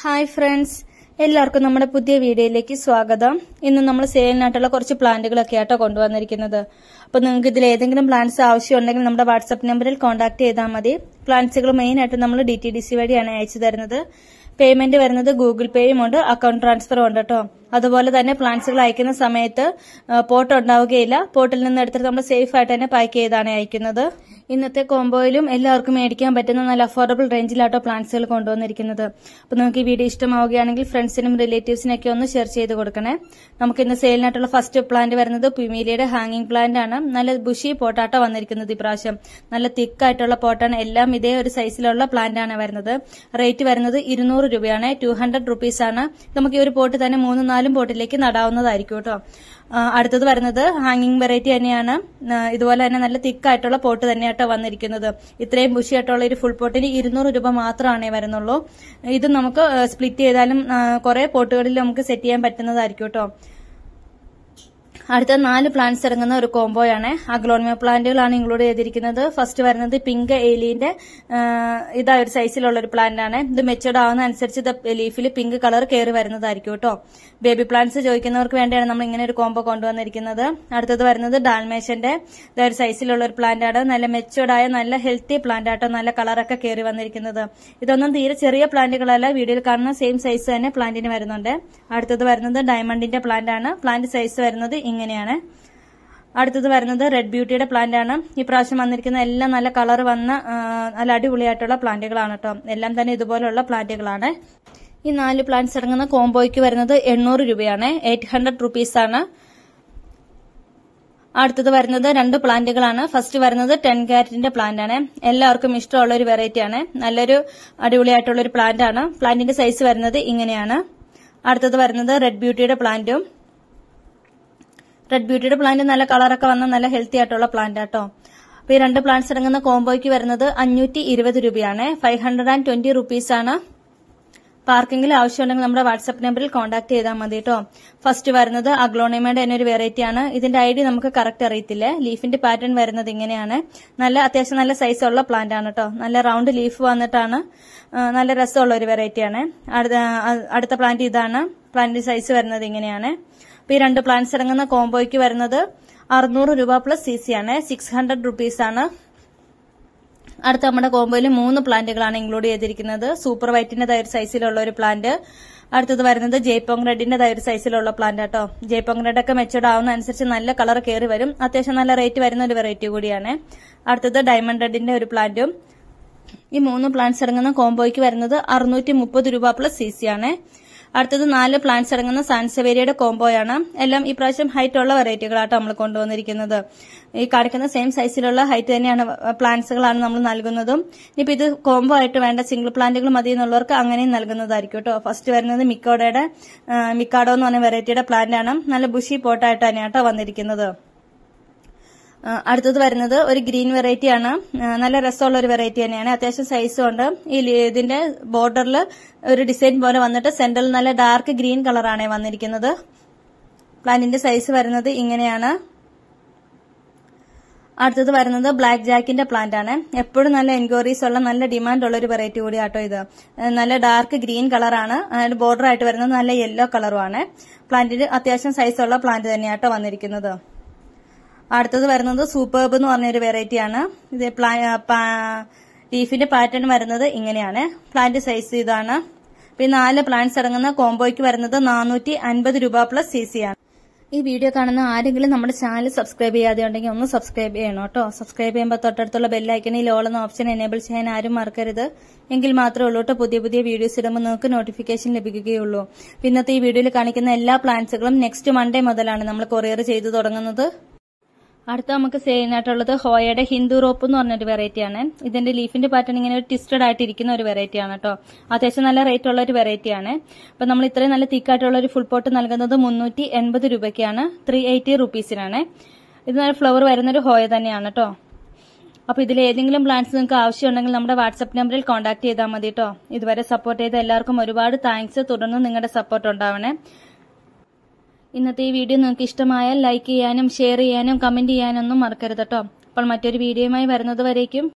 hi friends എല്ലാവർക്കും നമ്മുടെ പുതിയ വീഡിയോയിലേക്ക് സ്വാഗതം ഇന്ന് നമ്മൾ സെയിലിനായിട്ടുള്ള കുറച്ച് പ്ലാന്റുകളൊക്കെ ആട്ടോ കൊണ്ടുവന്നിരിക്കുന്നത് അപ്പോൾ നിങ്ങൾക്ക് ഇതിൽ ഏതെങ്കിലും പ്ലാന്റ്സ് ആവശ്യമുണ്ടെങ്കിൽ നമ്മുടെ വാട്സ്ആപ്പ് നമ്പറിൽ കോൺടാക്ട് ചെയ്താൽ മതി പ്ലാന്റ്സുകൾ മെയിനായിട്ട് നമ്മൾ ഡി ടി ഡി സി വഴിയാണ് അയച്ചു തരുന്നത് പേയ്മെന്റ് വരുന്നത് ഗൂഗിൾ പേയും ഉണ്ട് അക്കൗണ്ട് ട്രാൻസ്ഫറും ഉണ്ട് കേട്ടോ അതുപോലെ തന്നെ പ്ലാന്റ്സുകൾ അയക്കുന്ന സമയത്ത് പോട്ട് ഉണ്ടാവുകയില്ല പോട്ടിൽ നിന്ന് എടുത്തിട്ട് നമ്മൾ സേഫ് ആയിട്ട് തന്നെ പാക്ക് ചെയ്താണ് അയക്കുന്നത് ഇന്നത്തെ കോംബോയിലും എല്ലാവർക്കും മേടിക്കാൻ പറ്റുന്ന നല്ല അഫോർഡബിൾ റേഞ്ചിലാട്ടോ പ്ലാന്റ്സുകൾ കൊണ്ടുവന്നിരിക്കുന്നത് അപ്പോൾ നമുക്ക് ഈ വീഡിയോ ഇഷ്ടമാവുകയാണെങ്കിൽ ഫ്രണ്ട്സിനും റിലേറ്റീവ്സിനൊക്കെ ഒന്ന് ഷെയർ ചെയ്ത് കൊടുക്കണേ നമുക്ക് ഇന്ന് സെയിലിനായിട്ടുള്ള ഫസ്റ്റ് പ്ലാന്റ് വരുന്നത് പിമീലിയുടെ ഹാങ്ങിങ് പ്ലാന്റ് ആണ് നല്ല ബുഷി പോട്ടാട്ടോ വന്നിരിക്കുന്നത് ഇപ്രാവശ്യം നല്ല തിക്കായിട്ടുള്ള പോട്ടാണ് എല്ലാം ഇതേ ഒരു സൈസിലുള്ള പ്ലാന്റ് ആണ് വരുന്നത് റേറ്റ് വരുന്നത് ഇരുന്നൂറ് രൂപയാണ് ടു ഹൺഡ്രഡ് ആണ് നമുക്ക് ഈ ഒരു പോട്ട് തന്നെ മൂന്ന് നാല് നാലും ബോട്ടിലേക്ക് നടാവുന്നതായിരിക്കും കേട്ടോ അടുത്തത് വരുന്നത് ഹാങ്ങിങ് വെറൈറ്റി തന്നെയാണ് ഇതുപോലെ തന്നെ നല്ല തിക്കായിട്ടുള്ള പോട്ട് തന്നെയാട്ടോ വന്നിരിക്കുന്നത് ഇത്രയും ബുഷിയായിട്ടുള്ള ഒരു ഫുൾ പോട്ടിന് ഇരുന്നൂറ് രൂപ മാത്രമാണേ വരുന്നുള്ളൂ ഇത് നമുക്ക് സ്പ്ലിറ്റ് ചെയ്താലും കുറേ പോട്ടുകളിൽ നമുക്ക് സെറ്റ് ചെയ്യാൻ പറ്റുന്നതായിരിക്കും കേട്ടോ അടുത്ത നാല് പ്ലാന്റ്സ് ഇറങ്ങുന്ന ഒരു കോംബോയാണ് അഗ്ലോണിമ പ്ലാന്റുകളാണ് ഇൻക്ലൂഡ് ചെയ്തിരിക്കുന്നത് ഫസ്റ്റ് വരുന്നത് പിങ്ക് എലിന്റെ ഇതാ ഒരു സൈസിലുള്ള ഒരു പ്ലാന്റ് ആണ് ഇത് മെച്ചുവർഡ് ആവുന്ന അനുസരിച്ച് ലീഫിൽ പിങ്ക് കളർ കയറി വരുന്നതായിരിക്കും കേട്ടോ ബേബി പ്ലാന്റ്സ് ചോദിക്കുന്നവർക്ക് വേണ്ടിയാണ് നമ്മൾ ഇങ്ങനെ ഒരു കോംബോ കൊണ്ടുവന്നിരിക്കുന്നത് അടുത്തത് വരുന്നത് ഡാൽമേഷന്റെ ഇതാ ഒരു സൈസിലുള്ള ഒരു പ്ലാന്റ് ആണ് നല്ല മെച്ചുവർഡായ നല്ല ഹെൽത്തി പ്ലാന്റ് ആട്ടോ നല്ല കളറൊക്കെ കയറി വന്നിരിക്കുന്നത് ഇതൊന്നും തീരെ ചെറിയ പ്ലാന്റുകളല്ല വീഡിയോയിൽ കാണുന്ന സെയിം സൈസ് തന്നെ പ്ലാന്റിന് വരുന്നുണ്ട് അടുത്തത് വരുന്നത് ഡയമണ്ടിന്റെ പ്ലാന്റ് ആണ് പ്ലാന്റ് സൈസ് വരുന്നത് ഇങ്ങനെയാണ് അടുത്തത് വരുന്നത് റെഡ് ബ്യൂട്ടിയുടെ പ്ലാന്റ് ആണ് ഈ പ്രാവശ്യം വന്നിരിക്കുന്ന എല്ലാം നല്ല കളർ വന്ന നല്ല അടിപൊളിയായിട്ടുള്ള പ്ലാന്റുകളാണ് കേട്ടോ എല്ലാം തന്നെ ഇതുപോലെയുള്ള പ്ലാന്റുകളാണ് ഈ നാല് പ്ലാന്റ്സ് ഇറങ്ങുന്ന കോംബോയ്ക്ക് വരുന്നത് എണ്ണൂറ് രൂപയാണ് എയ്റ്റ് ഹൺഡ്രഡ് റുപ്പീസാണ് അടുത്തത് വരുന്നത് രണ്ട് പ്ലാന്റുകളാണ് ഫസ്റ്റ് വരുന്നത് ടെൻ കാരറ്റിന്റെ പ്ലാന്റ് ആണ് എല്ലാവർക്കും ഇഷ്ടമുള്ള ഒരു വെറൈറ്റിയാണ് നല്ലൊരു അടിപൊളിയായിട്ടുള്ള ഒരു പ്ലാന്റ് ആണ് പ്ലാന്റിന്റെ സൈസ് വരുന്നത് ഇങ്ങനെയാണ് അടുത്തത് വരുന്നത് റെഡ് ബ്യൂട്ടിയുടെ പ്ലാന്റും റെഡ് ബ്യൂട്ടിയുടെ പ്ലാന്റ് നല്ല കളറൊക്കെ വന്ന നല്ല ഹെൽത്തി ആയിട്ടുള്ള പ്ലാന്റ് ആട്ടോ അപ്പൊ ഈ രണ്ട് പ്ലാന്റ്സ് ഇറങ്ങുന്ന കോംബോയ്ക്ക് വരുന്നത് അഞ്ഞൂറ്റി ഇരുപത് രൂപയാണ് five hundred and twenty rupees ആണ് പാർക്കിംഗിൽ ആവശ്യമുണ്ടെങ്കിൽ നമ്മുടെ വാട്സ്ആപ്പ് നമ്പറിൽ കോൺടാക്ട് ചെയ്താൽ മതി കേട്ടോ ഫസ്റ്റ് വരുന്നത് അഗ്ലോണിമയുടെ തന്നെ ഒരു വെറൈറ്റി ആണ് ഇതിന്റെ ഐ ഡി നമുക്ക് കറക്റ്റ് അറിയത്തില്ല ലീഫിന്റെ പാറ്റേൺ വരുന്നത് ഇങ്ങനെയാണ് നല്ല അത്യാവശ്യം നല്ല സൈസുള്ള പ്ലാന്റ് ആണ് കേട്ടോ നല്ല റൗണ്ട് ലീഫ് വന്നിട്ടാണ് നല്ല രസമുള്ള ഒരു വെറൈറ്റിയാണ് അടുത്ത പ്ലാന്റ് ഇതാണ് പ്ലാന്റിന്റെ സൈസ് വരുന്നത് ഇങ്ങനെയാണ് ഈ രണ്ട് പ്ലാൻസ് അടങ്ങുന്ന കോംബോയ്ക്ക് വരുന്നത് അറുന്നൂറ് രൂപ പ്ലസ് സി സി ആണ് സിക്സ് ഹൺഡ്രഡ് ആണ് അടുത്ത നമ്മുടെ കോംബോയിൽ മൂന്ന് പ്ലാന്റുകളാണ് ഇൻക്ലൂഡ് ചെയ്തിരിക്കുന്നത് സൂപ്പർ വൈറ്റിന്റെ ഒരു സൈസിലുള്ള ഒരു പ്ലാന്റ് അടുത്തത് വരുന്നത് ജയ്പോങ് റെഡിന്റെ ഒരു സൈസിലുള്ള പ്ലാന്റ് കേട്ടോ ജയ്പോങ് റെഡ് ഒക്കെ മെച്ചൂർഡ് ആവുന്ന അനുസരിച്ച് നല്ല കളർ കയറി വരും അത്യാവശ്യം നല്ല റേറ്റ് വരുന്ന ഒരു വെറൈറ്റി കൂടിയാണ് അടുത്തത് ഡയമണ്ട് റെഡിന്റെ ഒരു പ്ലാന്റും ഈ മൂന്ന് പ്ലാന്റ്സ് അടങ്ങുന്ന കോംബോയ്ക്ക് വരുന്നത് അറുന്നൂറ്റി മുപ്പത് രൂപ പ്ലസ് സി സി ആണ് അടുത്തത് നാല് പ്ലാന്റ്സ് അടങ്ങുന്ന സാൻസവേരിയയുടെ കോംബോയാണ് എല്ലാം ഈ പ്രാവശ്യം ഹൈറ്റ് ഉള്ള വെറൈറ്റികളാട്ടോ നമ്മൾ കൊണ്ടുവന്നിരിക്കുന്നത് ഈ കാണിക്കുന്ന സെയിം സൈസിലുള്ള ഹൈറ്റ് തന്നെയാണ് പ്ലാന്റ്സുകളാണ് നമ്മൾ നൽകുന്നതും ഇനിയിപ്പോൾ ഇത് കോംബോ ആയിട്ട് വേണ്ട സിംഗിൾ പ്ലാന്റുകൾ മതി എന്നുള്ളവർക്ക് അങ്ങനെയും നൽകുന്നതായിരിക്കും കേട്ടോ ഫസ്റ്റ് വരുന്നത് മിക്കോഡയുടെ മിക്കാഡോ എന്ന് പറഞ്ഞ വെറൈറ്റിയുടെ പ്ലാന്റ് ആണ് നല്ല ബുഷി പോട്ടായിട്ട് തന്നെയാട്ടോ വന്നിരിക്കുന്നത് അടുത്തത് വരുന്നത് ഒരു ഗ്രീൻ വെറൈറ്റി ആണ് നല്ല രസമുള്ള ഒരു വെറൈറ്റി തന്നെയാണ് അത്യാവശ്യം സൈസും ഉണ്ട് ഈ ഇതിന്റെ ബോർഡറിൽ ഒരു ഡിസൈൻ പോലെ വന്നിട്ട് സെന്ററിൽ നല്ല ഡാർക്ക് ഗ്രീൻ കളറാണ് വന്നിരിക്കുന്നത് പ്ലാന്റിന്റെ സൈസ് വരുന്നത് ഇങ്ങനെയാണ് അടുത്തത് വരുന്നത് ബ്ലാക്ക് ജാക്കിന്റെ പ്ലാന്റ് ആണ് എപ്പോഴും നല്ല എൻക്വയറീസ് ഉള്ള നല്ല ഡിമാൻഡ് ഉള്ള ഒരു വെറൈറ്റി കൂടി ആട്ടോ ഇത് നല്ല ഡാർക്ക് ഗ്രീൻ കളറാണ് അതിന്റെ ബോർഡർ ആയിട്ട് വരുന്നത് നല്ല യെല്ലോ കളറുമാണ് പ്ലാന്റിന് അത്യാവശ്യം സൈസുള്ള പ്ലാന്റ് തന്നെയാട്ടോ വന്നിരിക്കുന്നത് അടുത്തത് വരുന്നത് സൂപ്പർബ് എന്ന് പറഞ്ഞൊരു ആണ് ഇത് ലീഫിന്റെ പാറ്റേൺ വരുന്നത് ഇങ്ങനെയാണ് പ്ലാന്റ് സൈസ് ഇതാണ് പിന്നെ നാല് പ്ലാന്റ്സ് അടങ്ങുന്ന കോംബോയ്ക്ക് വരുന്നത് നാനൂറ്റി അൻപത് രൂപ പ്ലസ് സി സി ആണ് ഈ വീഡിയോ കാണുന്ന ആരെങ്കിലും നമ്മുടെ ചാനൽ സബ്സ്ക്രൈബ് ചെയ്യാതെ ഉണ്ടെങ്കിൽ ഒന്ന് സബ്സ്ക്രൈബ് ചെയ്യണം കേട്ടോ സബ്സ്ക്രൈബ് ചെയ്യുമ്പോൾ തൊട്ടടുത്തുള്ള ബെല്ലൈക്കണി ഓൾ എന്ന ഓപ്ഷൻ എനേബിൾ ചെയ്യാൻ ആരും മറക്കരുത് എങ്കിൽ മാത്രമേ ഉള്ളൂ കേട്ടോ പുതിയ പുതിയ വീഡിയോസ് ഇടുമ്പോൾ നിങ്ങൾക്ക് നോട്ടിഫിക്കേഷൻ ലഭിക്കുകയുള്ളൂ പിന്നത്തെ ഈ വീഡിയോയിൽ കാണിക്കുന്ന എല്ലാ പ്ലാൻസുകളും നെക്സ്റ്റ് മൺഡേ മുതലാണ് നമ്മൾ കൊറിയർ ചെയ്തു തുടങ്ങുന്നത് അടുത്ത നമുക്ക് ചെയ്യുന്നതായിട്ടുള്ളത് ഹോയയുടെ ഹിന്ദു റോപ്പ് എന്ന് പറഞ്ഞൊരു ആണ് ഇതിന്റെ ലീഫിന്റെ പാറ്റേൺ ഇങ്ങനെ ഒരു ട്വിസ്റ്റഡ് ആയിട്ട് ഇരിക്കുന്ന ഒരു ആണ് കേട്ടോ അത്യാവശ്യം നല്ല റേറ്റ് ഉള്ള ഒരു ആണ് അപ്പൊ നമ്മൾ ഇത്രയും നല്ല തിക്കായിട്ടുള്ള ഒരു ഫുൾ പോട്ട് നൽകുന്നത് മുന്നൂറ്റി എൺപത് രൂപയ്ക്കാണ് ത്രീ എയ്റ്റി റുപ്പീസിനാണ് ഇത് നല്ല ഫ്ലവർ വരുന്നൊരു ഹോയ തന്നെയാണ് കേട്ടോ അപ്പോൾ ഇതിൽ ഏതെങ്കിലും പ്ലാന്റ്സ് നിങ്ങൾക്ക് ആവശ്യമുണ്ടെങ്കിൽ നമ്മുടെ വാട്സ്ആപ്പ് നമ്പറിൽ കോൺടാക്ട് ചെയ്താൽ മതി കേട്ടോ ഇതുവരെ സപ്പോർട്ട് ചെയ്ത എല്ലാവർക്കും ഒരുപാട് താങ്ക്സ് തുടർന്ന് നിങ്ങളുടെ സപ്പോർട്ട് ഉണ്ടാവണേ ഇന്നത്തെ ഈ വീഡിയോ നിങ്ങൾക്ക് ഇഷ്ടമായാൽ ലൈക്ക് ചെയ്യാനും ഷെയർ ചെയ്യാനും കമന്റ് ചെയ്യാനൊന്നും മറക്കരുത് കേട്ടോ അപ്പോൾ മറ്റൊരു വീഡിയോയുമായി വരുന്നത് വരേക്കും